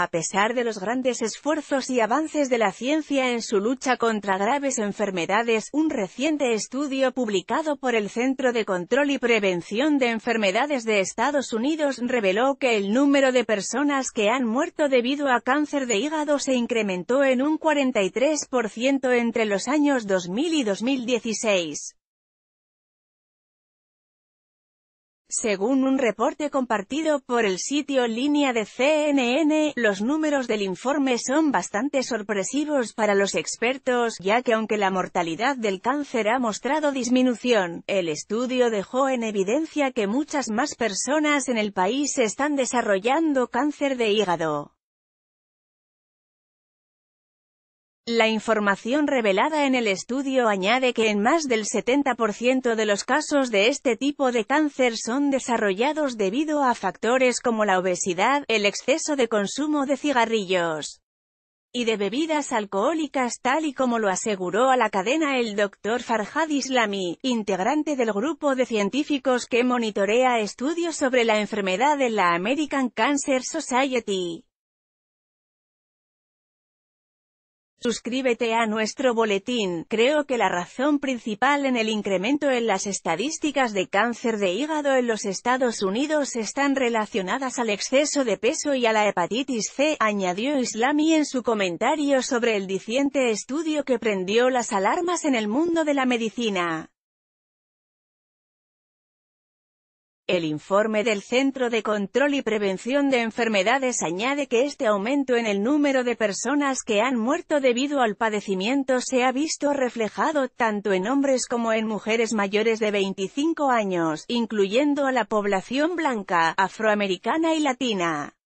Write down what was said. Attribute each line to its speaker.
Speaker 1: A pesar de los grandes esfuerzos y avances de la ciencia en su lucha contra graves enfermedades, un reciente estudio publicado por el Centro de Control y Prevención de Enfermedades de Estados Unidos reveló que el número de personas que han muerto debido a cáncer de hígado se incrementó en un 43% entre los años 2000 y 2016. Según un reporte compartido por el sitio línea de CNN, los números del informe son bastante sorpresivos para los expertos, ya que aunque la mortalidad del cáncer ha mostrado disminución, el estudio dejó en evidencia que muchas más personas en el país están desarrollando cáncer de hígado. La información revelada en el estudio añade que en más del 70% de los casos de este tipo de cáncer son desarrollados debido a factores como la obesidad, el exceso de consumo de cigarrillos y de bebidas alcohólicas tal y como lo aseguró a la cadena el doctor Farhad Islami, integrante del grupo de científicos que monitorea estudios sobre la enfermedad en la American Cancer Society. Suscríbete a nuestro boletín. Creo que la razón principal en el incremento en las estadísticas de cáncer de hígado en los Estados Unidos están relacionadas al exceso de peso y a la hepatitis C, añadió Islami en su comentario sobre el diciente estudio que prendió las alarmas en el mundo de la medicina. El informe del Centro de Control y Prevención de Enfermedades añade que este aumento en el número de personas que han muerto debido al padecimiento se ha visto reflejado tanto en hombres como en mujeres mayores de 25 años, incluyendo a la población blanca, afroamericana y latina.